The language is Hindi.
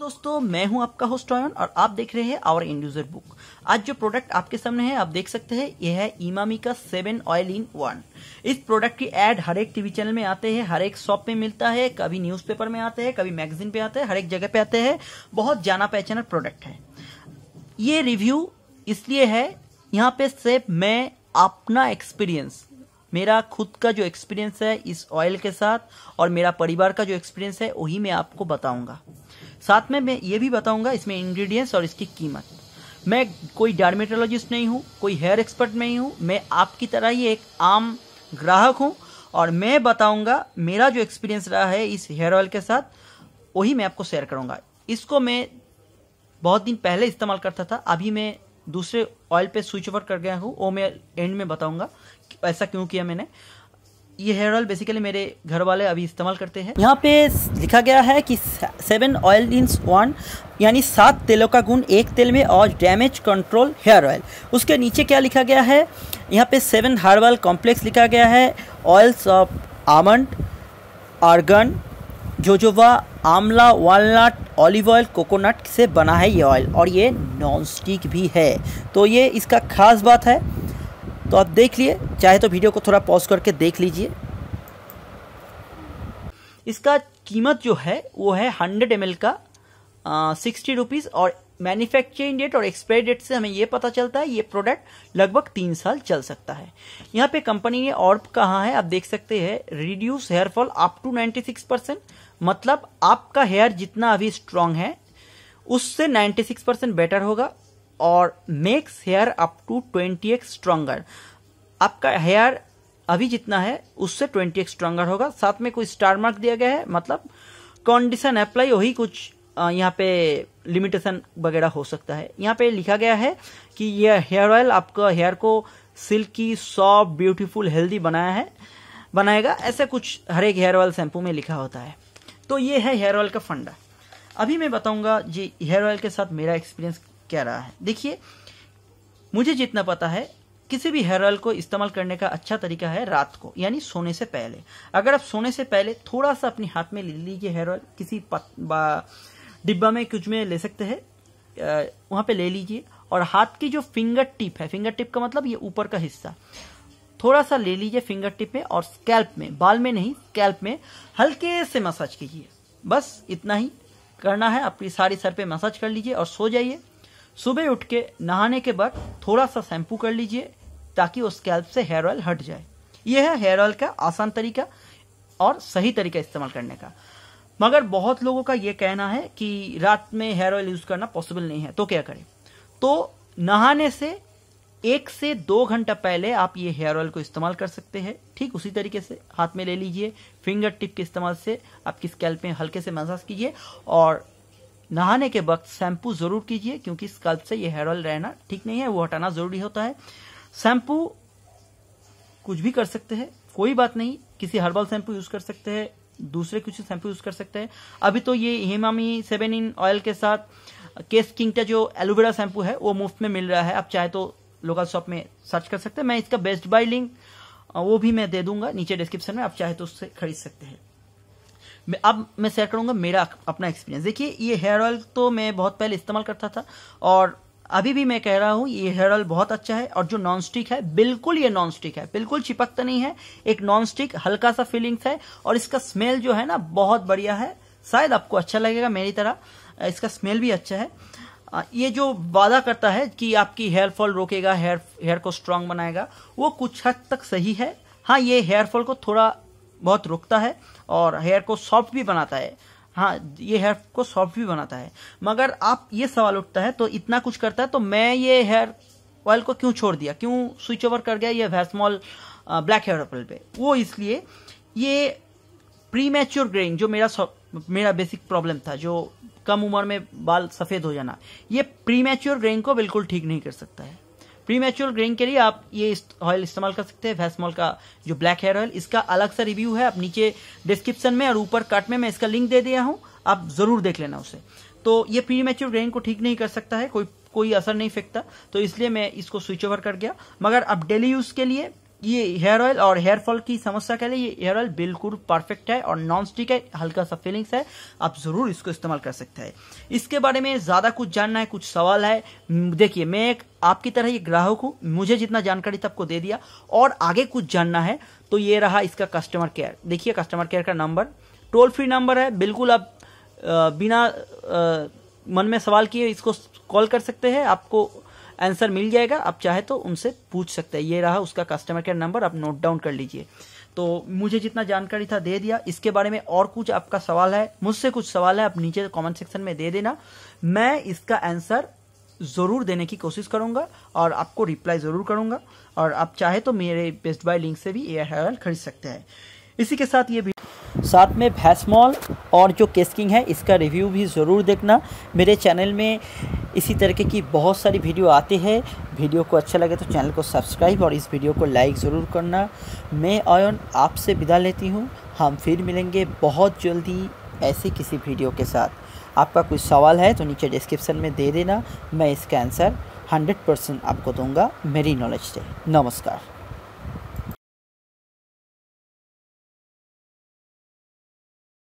दोस्तों मैं हूं आपका होस्ट ऑयन और आप देख रहे हैं आवर एंड यूजर बुक आज जो प्रोडक्ट आपके सामने है आप देख सकते हैं यह है इमामी का सेवन ऑयल इन वन इस प्रोडक्ट की एड हर एक टीवी चैनल में आते हैं हर एक शॉप में मिलता है कभी न्यूज़पेपर में आते हैं कभी मैगजीन पे आते हैं हर एक जगह पे आते हैं बहुत जाना पहचाना प्रोडक्ट है ये रिव्यू इसलिए है यहाँ पे से मैं अपना एक्सपीरियंस मेरा खुद का जो एक्सपीरियंस है इस ऑयल के साथ और मेरा परिवार का जो एक्सपीरियंस है वही मैं आपको बताऊंगा साथ में मैं ये भी बताऊंगा इसमें इंग्रेडिएंट्स और इसकी कीमत मैं कोई डार्मेटोलॉजिस्ट नहीं हूँ कोई हेयर एक्सपर्ट नहीं हूँ मैं आपकी तरह ही एक आम ग्राहक हूँ और मैं बताऊंगा मेरा जो एक्सपीरियंस रहा है इस हेयर ऑयल के साथ वही मैं आपको शेयर करूँगा इसको मैं बहुत दिन पहले इस्तेमाल करता था अभी मैं दूसरे ऑयल पे स्विच ओवर कर गया हूँ वो मैं एंड में बताऊंगा ऐसा क्यों किया मैंने ये हेयर ऑयल बेसिकली मेरे घर वाले अभी इस्तेमाल करते हैं यहाँ पे लिखा गया है कि सेवन ऑयल इन वन यानी सात तेलों का गुण एक तेल में और डैमेज कंट्रोल हेयर ऑयल उसके नीचे क्या लिखा गया है यहाँ पे सेवन हर्बल कॉम्प्लेक्स लिखा गया है oils of almond argan jojoba amla walnut olive oil coconut से बना है ये ऑयल और ये नॉन स्टिक भी है तो ये इसका खास बात है तो आप देख लिए चाहे तो वीडियो को थोड़ा पॉज करके देख लीजिए इसका कीमत जो है वो है हंड्रेड एम का सिक्सटी रुपीज़ और मैन्युफैक्चरिंग डेट और एक्सपायरी डेट से हमें ये पता चलता है ये प्रोडक्ट लगभग तीन साल चल सकता है यहाँ पे कंपनी ने और कहा है आप देख सकते हैं reduce hair fall up to 96 percent मतलब आपका हेयर जितना अभी स्ट्रांग है उससे 96 परसेंट बेटर होगा और makes hair up to twenty X stronger आपका हेयर अभी जितना है उससे ट्वेंटी एक्स स्ट्रांगर होगा साथ में कोई स्टार मार्क दिया गया है मतलब कंडीशन अप्लाई वही कुछ यहाँ पे लिमिटेशन वगैरह हो सकता है यहाँ पे लिखा गया है कि यह हेयर ऑयल आपका हेयर को सिल्की सॉफ्ट ब्यूटीफुल हेल्दी बनाया है बनाएगा ऐसे कुछ हर एक हेयर ऑयल शैम्पू में लिखा होता है तो ये है हेयर ऑयल का फंडा अभी मैं बताऊंगा जी हेयर ऑयल के साथ मेरा एक्सपीरियंस क्या रहा है देखिए मुझे जितना पता है किसी भी हेयर ऑयल को इस्तेमाल करने का अच्छा तरीका है रात को यानी सोने से पहले अगर आप सोने से पहले थोड़ा सा अपने हाथ में ले लीजिए हेयर ऑयल किसी डिब्बा में कुछ में ले सकते हैं वहां पे ले लीजिए और हाथ की जो फिंगर टिप है फिंगर टिप का मतलब ये ऊपर का हिस्सा थोड़ा सा ले लीजिए फिंगर टिप में और स्कैल्प में बाल में नहीं स्कैल्प में हल्के से मसाज कीजिए बस इतना ही करना है अपनी सारी सर पे मसाज कर लीजिए और सो जाइए सुबह उठ के नहाने के बाद थोड़ा सा शैम्पू कर लीजिए ताकि उस स्कैल्प से हेयर ऑयल हट जाए यह है हेयर ऑयल का आसान तरीका और सही तरीका इस्तेमाल करने का मगर बहुत लोगों का यह कहना है कि रात में हेयर ऑयल यूज करना पॉसिबल नहीं है तो क्या करें तो नहाने से एक से दो घंटा पहले आप ये हेयर ऑयल को इस्तेमाल कर सकते हैं ठीक उसी तरीके से हाथ में ले लीजिए फिंगर टिप के इस्तेमाल से आपकी स्कैल्प में हल्के से मसाज कीजिए और नहाने के वक्त शैम्पू जरूर कीजिए क्योंकि स्कल्प से ये हेयर ऑयल रहना ठीक नहीं है वो हटाना जरूरी होता है शैम्पू कुछ भी कर सकते हैं कोई बात नहीं किसी हर्बल शैम्पू यूज कर सकते हैं दूसरे कुछ शैम्पू यूज कर सकते हैं अभी तो ये हिमामी सेवन इन ऑयल के साथ केस किंग का जो एलोवेरा शैम्पू है वो मुफ्त में मिल रहा है आप चाहे तो लोकल शॉप में सर्च कर सकते हैं मैं इसका बेस्ट बाय लिंक वो भी मैं दे दूंगा नीचे डिस्क्रिप्शन में आप चाहे तो उससे खरीद सकते हैं अब मैं शेयर करूंगा मेरा अपना एक्सपीरियंस देखिए ये हेयर ऑयल तो मैं बहुत पहले इस्तेमाल करता था और अभी भी मैं कह रहा हूँ ये हेयर ऑयल बहुत अच्छा है और जो नॉन स्टिक है बिल्कुल ये नॉन स्टिक है बिल्कुल चिपकता नहीं है एक नॉन स्टिक हल्का सा फीलिंग्स है और इसका स्मेल जो है ना बहुत बढ़िया है शायद आपको अच्छा लगेगा मेरी तरह इसका स्मेल भी अच्छा है ये जो वादा करता है कि आपकी हेयर फॉल रोकेगा हेयर हेयर को स्ट्रांग बनाएगा वो कुछ हद तक सही है हाँ ये हेयर फॉल को थोड़ा बहुत रुकता है और हेयर को सॉफ्ट भी बनाता है हाँ ये हेयर को सॉफ्ट भी बनाता है मगर आप ये सवाल उठता है तो इतना कुछ करता है तो मैं ये हेयर ऑयल को क्यों छोड़ दिया क्यों स्विच ओवर कर गया ये वैसमॉल ब्लैक हेयर ऑयल पे वो इसलिए ये प्री मैच्योर ग्रेइंग जो मेरा मेरा बेसिक प्रॉब्लम था जो कम उम्र में बाल सफ़ेद हो जाना ये प्री मैच्योर ग्रेइंग को बिल्कुल ठीक नहीं कर सकता है प्री मेच्योर ग्रेइंग के लिए आप ये ऑयल इस्तेमाल कर सकते हैं वैसमॉल का जो ब्लैक हेयर ऑयल इसका अलग सा रिव्यू है आप नीचे डिस्क्रिप्शन में और ऊपर कट में मैं इसका लिंक दे दिया हूँ आप जरूर देख लेना उसे तो ये प्री मेच्योर ग्रेन को ठीक नहीं कर सकता है कोई कोई असर नहीं फेंकता तो इसलिए मैं इसको स्विच ओवर कर गया मगर अब डेली यूज के लिए ये हेयर ऑयल और हेयर फॉल की समस्या के लिए ये हेयर ऑयल बिल्कुल परफेक्ट है और नॉन स्टिक है हल्का सा फीलिंग्स है आप जरूर इसको इस्तेमाल कर सकते हैं इसके बारे में ज्यादा कुछ जानना है कुछ सवाल है देखिए मैं एक आपकी तरह ये ग्राहक हूँ मुझे जितना जानकारी आपको दे दिया और आगे कुछ जानना है तो ये रहा इसका कस्टमर केयर देखिए कस्टमर केयर का नंबर टोल फ्री नंबर है बिल्कुल आप बिना मन में सवाल किए इसको कॉल कर सकते हैं आपको आंसर मिल जाएगा आप चाहे तो उनसे पूछ सकते हैं ये रहा उसका कस्टमर केयर नंबर आप नोट डाउन कर लीजिए तो मुझे जितना जानकारी था दे दिया इसके बारे में और कुछ आपका सवाल है मुझसे कुछ सवाल है आप नीचे कॉमेंट सेक्शन में दे देना मैं इसका आंसर ज़रूर देने की कोशिश करूंगा और आपको रिप्लाई ज़रूर करूंगा और आप चाहे तो मेरे बेस्ट बाय लिंक से भी एयर हेयर खरीद सकते हैं इसी के साथ ये भी साथ में भैसमॉल और जो केसकिंग है इसका रिव्यू भी ज़रूर देखना मेरे चैनल में इसी तरीके की बहुत सारी वीडियो आती है वीडियो को अच्छा लगे तो चैनल को सब्सक्राइब और इस वीडियो को लाइक ज़रूर करना मैं आयन आपसे विदा लेती हूँ हम फिर मिलेंगे बहुत जल्दी ऐसे किसी वीडियो के साथ आपका कोई सवाल है तो नीचे डिस्क्रिप्शन में दे देना मैं इसका आंसर 100 परसेंट आपको दूंगा मेरी नॉलेज से नमस्कार